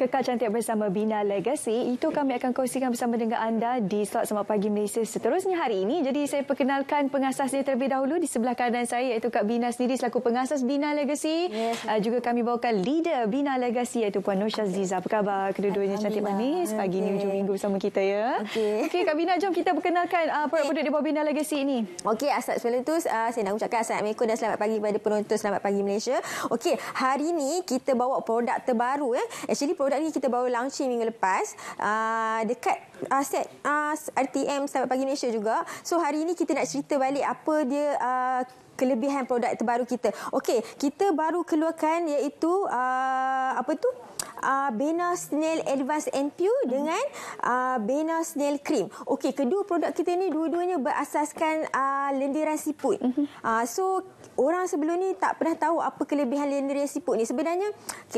Kekal cantik bersama Bina Legacy. Itu kami akan kongsikan bersama dengan anda di slot Semak Pagi Malaysia seterusnya hari ini. Jadi saya perkenalkan pengasasnya terlebih dahulu di sebelah kanan saya iaitu Kak Bina sendiri selaku pengasas Bina Legacy. Yes. Ah, juga kami bawakan leader Bina Legacy iaitu Puan Nusha Ziza. Apa khabar? Kedua-duanya cantik manis pagi okay. ini hujung minggu bersama kita ya. Okey. Okey Kak Bina jom kita perkenalkan ah, produk-produk di bawah Bina Legacy ini. Okey asal sebelum itu ah, saya nak ucapkan Assalamualaikum dan selamat pagi kepada penonton Selamat Pagi Malaysia. Okey hari ini kita bawa produk terbaru. Eh. Actually produk produk ni kita baru launching minggu lepas uh, dekat uh, set uh, ah, RTM Selamat Pagi Malaysia juga. So hari ini kita nak cerita balik apa dia uh, kelebihan produk terbaru kita. Okey, kita baru keluarkan iaitu uh, apa tu? Uh, Bena Snail Advanced Ampoule mm-hmm. dengan uh, Bena Snail Cream. Okey, kedua produk kita ni dua-duanya berasaskan uh, lendiran siput. hmm Uh, so orang sebelum ni tak pernah tahu apa kelebihan lendiran siput ni. Sebenarnya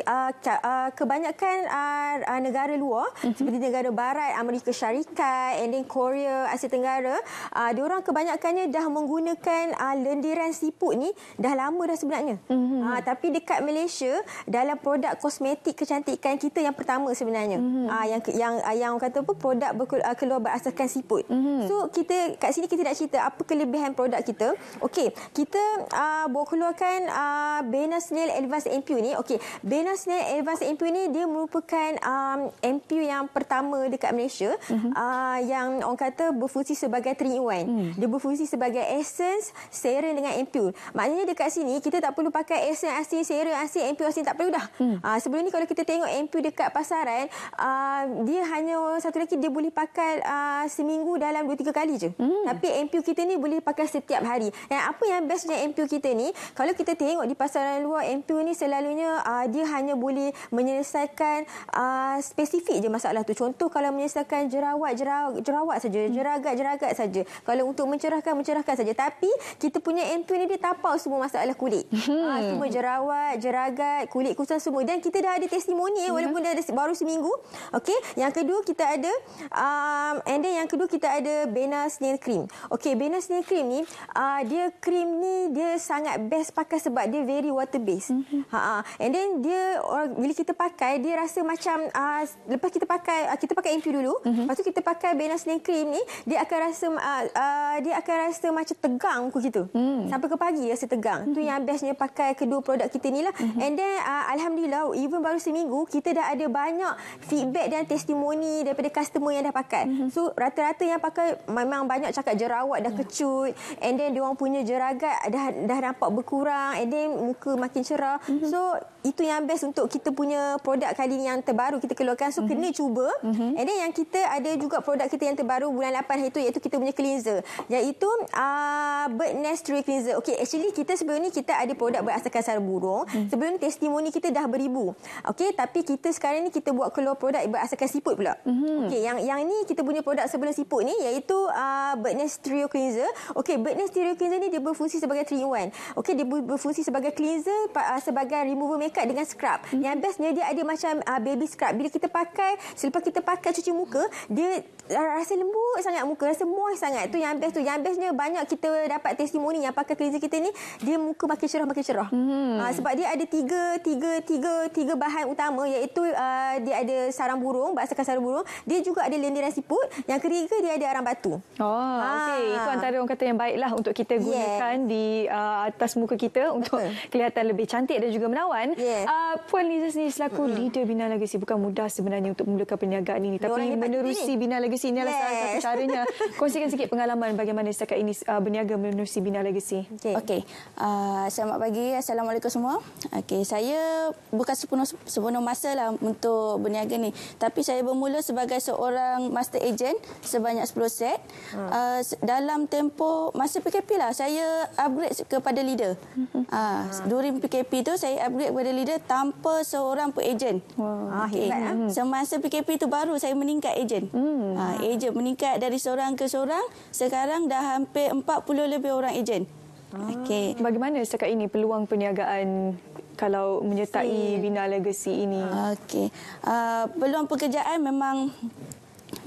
uh, uh, kebanyakan uh, uh negara luar hmm seperti negara barat, Amerika Syarikat, and then Korea, Asia Tenggara, uh, diorang kebanyakannya dah menggunakan uh, lendiran siput ni dah lama dah sebenarnya. Mm-hmm. Ha, tapi dekat Malaysia dalam produk kosmetik kecantikan kita yang pertama sebenarnya. Mm-hmm. Ha, yang yang ah, yang kata apa produk berkul, keluar berasaskan siput. Mm-hmm. So kita kat sini kita nak cerita apa kelebihan produk kita. Okey, kita uh, boleh keluarkan uh, Bena Snail Advanced ni. Okey, Bena Snail Advanced MPU ni dia merupakan um, MPU yang pertama dekat Malaysia mm-hmm. uh, yang orang kata berfungsi sebagai 3-in-1. Mm. Dia berfungsi sebagai essence, serum dengan ampule. Maknanya dekat sini kita tak perlu pakai asin asin serum asin ampule asin tak perlu dah. Hmm. Aa, ah, sebelum ni kalau kita tengok ampule dekat pasaran aa, ah, dia hanya satu lagi dia boleh pakai aa, ah, seminggu dalam 2 3 kali je. Hmm. Tapi ampule kita ni boleh pakai setiap hari. Dan apa yang best dengan ampule kita ni kalau kita tengok di pasaran luar ampule ni selalunya aa, dia hanya boleh menyelesaikan aa, spesifik je masalah tu. Contoh kalau menyelesaikan jerawat jerawat jerawat saja, hmm. jeragat jeragat saja. Kalau untuk mencerahkan mencerahkan saja. Tapi kita punya shampoo ni dia tapau semua masalah kulit. Hmm. Ha, semua jerawat, jeragat, kulit kusam semua. Dan kita dah ada testimoni eh, hmm. walaupun yeah. ada baru seminggu. Okey, yang kedua kita ada um, and then yang kedua kita ada Bena Snail Cream. Okey, Bena Snail Cream ni uh, dia cream ni dia sangat best pakai sebab dia very water based. Mm-hmm. Ha, ha, and then dia or, bila kita pakai dia rasa macam uh, lepas kita pakai uh, kita pakai shampoo dulu, mm-hmm. lepas tu kita pakai Bena Snail Cream ni dia akan rasa uh, uh, dia akan rasa macam tegang muka kita. Mm sampai ke pagi rasa tegang. Itu mhm. yang bestnya pakai kedua produk kita ni lah. Mhm. And then uh, alhamdulillah even baru seminggu kita dah ada banyak feedback dan testimoni daripada customer yang dah pakai. Mhm. So rata-rata yang pakai memang banyak cakap jerawat dah ya. kecut and then dia orang punya jeragat dah dah nampak berkurang and then muka makin cerah. So itu yang best untuk kita punya produk kali ini yang terbaru kita keluarkan so mm-hmm. kena mhm. cuba mm-hmm. and then yang kita ada juga produk kita yang terbaru bulan 8 hari tu iaitu kita punya cleanser iaitu uh, bird nest tree cleanser Okay, actually kita sebelum ni kita ada produk berasaskan sara burung mm-hmm. sebelum ni testimoni kita dah beribu Okay, tapi kita sekarang ni kita buat keluar produk berasaskan siput pula mm-hmm. okey yang yang ni kita punya produk sebelum siput ni iaitu uh, bird nest tree cleanser Okay, bird nest tree cleanser ni dia berfungsi sebagai 3 in 1 okey dia berfungsi sebagai cleanser ah, sebagai remover makeup ikat dengan scrub. Hmm. Yang bestnya dia ada macam uh, baby scrub. Bila kita pakai, selepas kita pakai cuci muka, dia ah, rasa lembut sangat muka, rasa moist sangat. Tu yang best tu. Yang bestnya banyak kita dapat testimoni yang pakai cleanser kita ni, dia muka makin cerah makin cerah. Hmm. Uh, sebab dia ada tiga tiga tiga tiga bahan utama iaitu uh, dia ada sarang burung, bahasa sarang burung. Dia juga ada lendiran siput. Yang ketiga dia ada arang batu. Oh, okey. Itu antara orang kata yang baiklah untuk kita gunakan yes. di uh, atas muka kita untuk Betul. kelihatan lebih cantik dan juga menawan. Yeah. Uh, Puan Liza sendiri selaku mm-hmm. leader Bina Legacy bukan mudah sebenarnya untuk memulakan perniagaan ini tapi menerusi Bina Legacy ini adalah yes. salah satu caranya. Kongsikan sikit pengalaman bagaimana setakat ini uh, berniaga menerusi Bina Legacy. Okey. Okay. Uh, selamat pagi. Assalamualaikum semua. Okay, saya bukan sepenuh sepenuh masa lah untuk berniaga ni. Tapi saya bermula sebagai seorang master agent sebanyak 10 set. Hmm. Uh, dalam tempoh masa PKP lah saya upgrade kepada leader. Mm-hmm. Ah, uh, hmm. during PKP tu saya upgrade kepada leader tanpa seorang pun ejen. Wah, okay. Ah, hebat. Eh? Ah. Semasa PKP itu baru saya meningkat ejen. Hmm. Ha, ah, ejen meningkat dari seorang ke seorang. Sekarang dah hampir 40 lebih orang ejen. Okey. Bagaimana setakat ini peluang perniagaan kalau menyertai bina legacy ini? Okey. Uh, peluang pekerjaan memang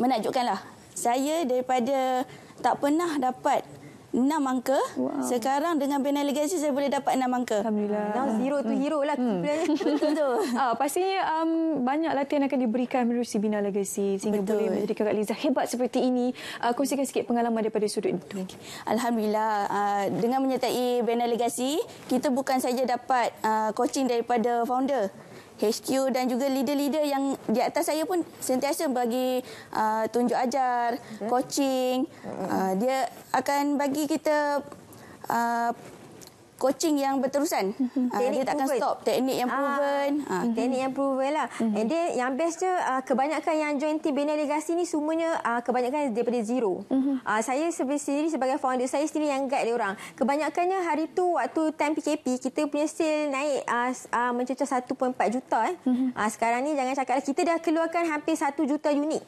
menakjubkanlah. Saya daripada tak pernah dapat Enam angka. Wow. Sekarang dengan Bina Legacy saya boleh dapat enam angka. Alhamdulillah. Now zero tu hmm. lah. Hmm. Betul. ah, pastinya um, banyak latihan akan diberikan melalui Bina Legacy sehingga Betul. boleh menjadi Kak Liza hebat seperti ini. Uh, kongsikan sikit pengalaman daripada sudut itu. Okay. Alhamdulillah. Uh, dengan menyertai Bina Legacy, kita bukan saja dapat uh, coaching daripada founder. HQ dan juga leader-leader yang di atas saya pun sentiasa bagi uh, tunjuk ajar, okay. coaching. Uh, dia akan bagi kita uh, coaching yang berterusan. Uh, dia takkan stop. Teknik yang ah, proven. Uh, uh, teknik yang proven lah. Uh-huh. And then yang best je, uh, kebanyakan yang join team Bina Legasi ni semuanya uh, kebanyakan daripada zero. Uh-huh. Uh, saya sendiri sebagai founder, saya sendiri yang guide dia orang. Kebanyakannya hari tu waktu time PKP, kita punya sale naik uh, uh, mencecah 1.4 juta. Eh. Uh-huh. Uh, sekarang ni jangan cakap lah, kita dah keluarkan hampir 1 juta unit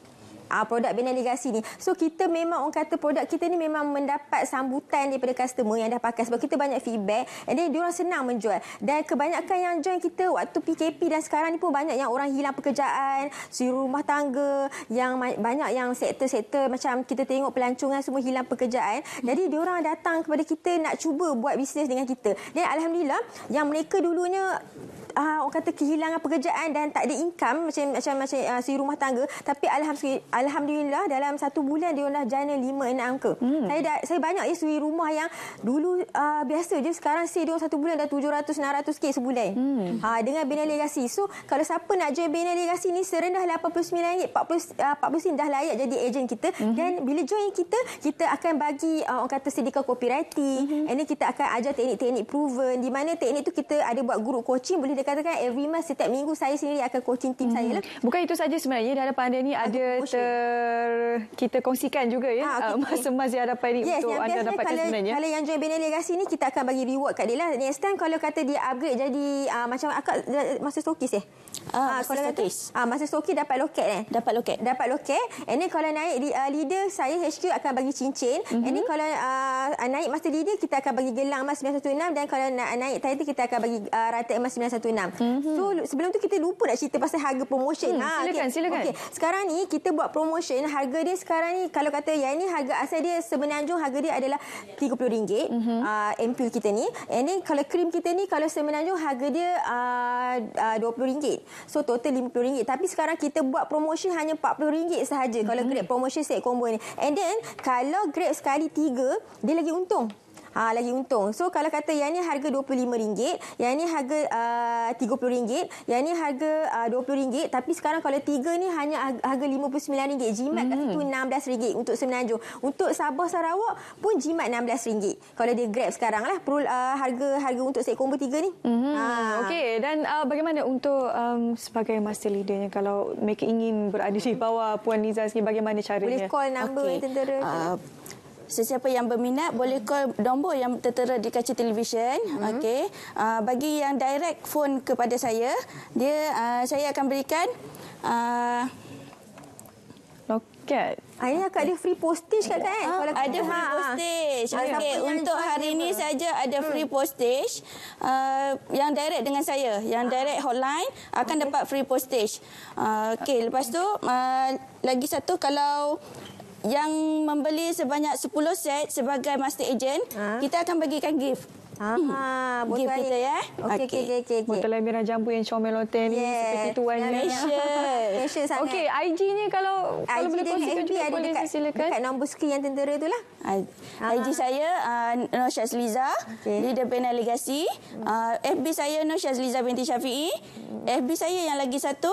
uh, produk bina Legacy ni. So kita memang orang kata produk kita ni memang mendapat sambutan daripada customer yang dah pakai sebab kita banyak feedback and then orang senang menjual. Dan kebanyakan yang join kita waktu PKP dan sekarang ni pun banyak yang orang hilang pekerjaan, suruh rumah tangga, yang banyak yang sektor-sektor macam kita tengok pelancongan semua hilang pekerjaan. Jadi dia orang datang kepada kita nak cuba buat bisnes dengan kita. Dan Alhamdulillah yang mereka dulunya uh, orang kata kehilangan pekerjaan dan tak ada income macam macam macam uh, si rumah tangga tapi alhamdulillah, alhamdulillah dalam satu bulan dia dah jana 5 6 angka. Hmm. Saya dah saya banyak isteri rumah yang dulu uh, biasa je sekarang si dia satu bulan dah 700 600 k sebulan. Hmm. Ha dengan bina legasi. So kalau siapa nak join bina legasi ni serendah RM89 40 uh, 40 sen dah layak jadi ejen kita hmm. dan bila join kita kita akan bagi uh, orang kata sindikat copywriting. Hmm. And then kita akan ajar teknik-teknik proven di mana teknik tu kita ada buat guru coaching boleh dekat katakan every month setiap minggu saya sendiri akan coaching team hmm saya lah. Hmm. Bukan itu saja sebenarnya di hadapan anda ni ada ter... kita kongsikan juga ya ha, okay, uh, masa-masa okay. hadapan ini yes, untuk anda dapatkan kalau, sebenarnya. Kalau yang join Benelli Legacy ni kita akan bagi reward kat dia lah. Next time kalau kata dia upgrade jadi uh, macam akak masa stokis eh. Ah, ha, ah, masa stokis. Ah, ha, masa stokis dapat loket eh. Dapat loket. Dapat loket. Ini kalau naik di, uh, leader saya HQ akan bagi cincin. Mm-hmm. And mhm. kalau uh, naik master leader kita akan bagi gelang emas 916 dan kalau nak naik title kita akan bagi uh, rata emas 916. RM116. Mhm. So sebelum tu kita lupa nak cerita pasal harga promotion. Hmm, ha, silakan, okay. silakan. Okay. Sekarang ni kita buat promotion harga dia sekarang ni kalau kata yang ni harga asal dia semenanjung harga dia adalah RM30. Mm -hmm. uh, ah, ampul kita ni. And then kalau krim kita ni kalau semenanjung harga dia uh, uh, rm So total RM50. Tapi sekarang kita buat promotion hanya RM40 sahaja mm -hmm. kalau mhm. grade promotion set combo ni. And then kalau grade sekali tiga dia lagi untung. Ha, lagi untung. So kalau kata yang ni harga RM25, yang ni harga uh, RM30, yang ni harga uh, RM20 tapi sekarang kalau tiga ni hanya ha, harga RM59. Jimat hmm. kat situ RM16 untuk Semenanjung. Untuk Sabah Sarawak pun jimat RM16. Kalau dia grab sekarang lah perul, uh, harga harga untuk set combo tiga ni. Hmm. Ha. Okey dan uh, bagaimana untuk um, sebagai master leadernya kalau mereka ingin berada di bawah Puan Liza sini bagaimana caranya? Boleh call number okay. tentera. Uh, sesiapa yang berminat boleh call nombor yang tertera di kaca televisyen mm-hmm. okey uh, bagi yang direct phone kepada saya dia uh, saya akan berikan uh, loket Ayah akak ada free postage kat kan? Oh, ada free postage. Okey, untuk hari ini saja ada free hmm. postage. Uh, yang direct dengan saya, yang direct hotline akan okay. dapat free postage. Uh, Okey, lepas tu uh, lagi satu kalau yang membeli sebanyak 10 set sebagai master agent, ha? kita akan bagikan gift. Ha, ha buat saya. Okey okey okey okey. Botol air jambu yang comel hotel ni yeah. seperti tuannya. Fashion. Fashion sangat. Okey, IG nya kalau IG kalau boleh kongsikan juga boleh dekat, silakan. Dekat nombor skrin yang tentera itulah. Ha. Ah. IG saya uh, Nosha Sliza, okay. leader panel legacy. Uh, FB saya Nosha Sliza binti Syafi'i. FB saya yang lagi satu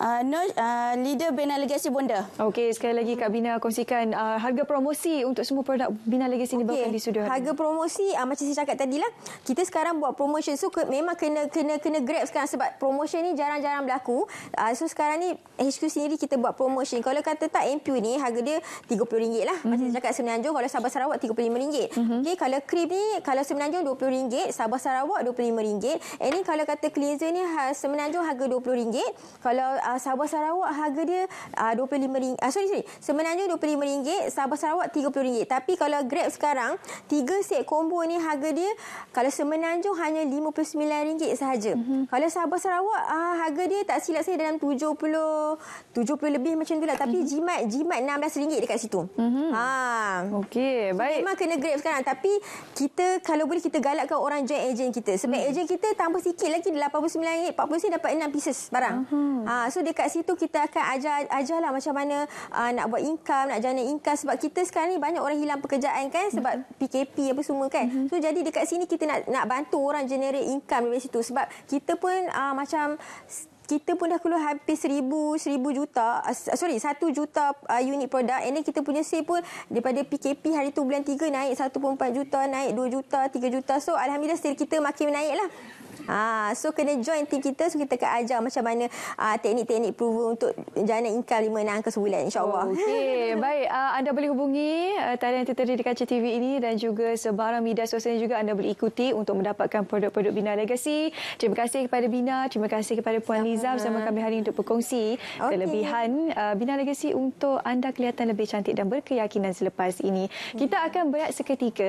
uh, no, uh, leader Bina legasi Bunda. Okey, sekali lagi Kak Bina kongsikan uh, harga promosi untuk semua produk Bina Legacy ni okay. bakal di sudut. Harga ini. promosi uh, macam saya cakap lah kita sekarang buat promotion so memang kena kena kena grab sekarang sebab promotion ni jarang-jarang berlaku. Uh, so sekarang ni HQ sendiri kita buat promotion. Kalau kata tak MPU ni harga dia RM30 lah. Macam mm-hmm. saya mhm. cakap Semenanjung kalau Sabah Sarawak RM35. Mm-hmm. Okey, kalau krim ni kalau Semenanjung RM20, Sabah Sarawak RM25. And ni kalau kata cleanser ni ha, Semenanjung harga RM20. Kalau uh, Sabah Sarawak harga dia RM25. Uh, uh, sorry, sorry. Semenanjung RM25, Sabah Sarawak RM30. Tapi kalau Grab sekarang, tiga set combo ni harga dia kalau Semenanjung hanya RM59 sahaja. Mm-hmm. Kalau Sabah Sarawak uh, harga dia tak silap saya dalam 70 70 lebih macam tu lah. Tapi mm-hmm. jimat jimat RM16 dekat situ. Mm-hmm. Ha. Okey, baik. Memang kena Grab sekarang. Tapi kita kalau boleh kita galakkan orang join agent kita. Sebab mm. agent kita tambah sikit lagi RM89, RM40 dapat 6 pieces barang. Mm-hmm. Ha, so dekat situ kita akan ajar lah macam mana uh, nak buat income, nak jana income sebab kita sekarang ni banyak orang hilang pekerjaan kan sebab mm-hmm. PKP apa semua kan. Mm-hmm. So jadi dekat sini kita nak nak bantu orang generate income dari situ sebab kita pun uh, macam kita pun dah keluar hampir seribu, seribu juta, uh, sorry, satu juta uh, unit produk. And then kita punya sale pun daripada PKP hari tu bulan tiga naik, satu pun empat juta, naik dua juta, tiga juta. So Alhamdulillah sale kita makin naik lah. Ah, so kena join team kita so kita akan ajar macam mana uh, teknik-teknik proven untuk jana income lima enam ke sebulan insyaAllah. Oh, Okey, baik. Uh, anda boleh hubungi uh, ah, talian tertentu di kaca TV ini dan juga sebarang media sosial juga anda boleh ikuti untuk mendapatkan produk-produk Bina Legacy. Terima kasih kepada Bina, terima kasih kepada Puan Liza bersama kami hari ini untuk berkongsi okay. kelebihan uh, Bina Legacy untuk anda kelihatan lebih cantik dan berkeyakinan selepas ini. Kita akan berehat seketika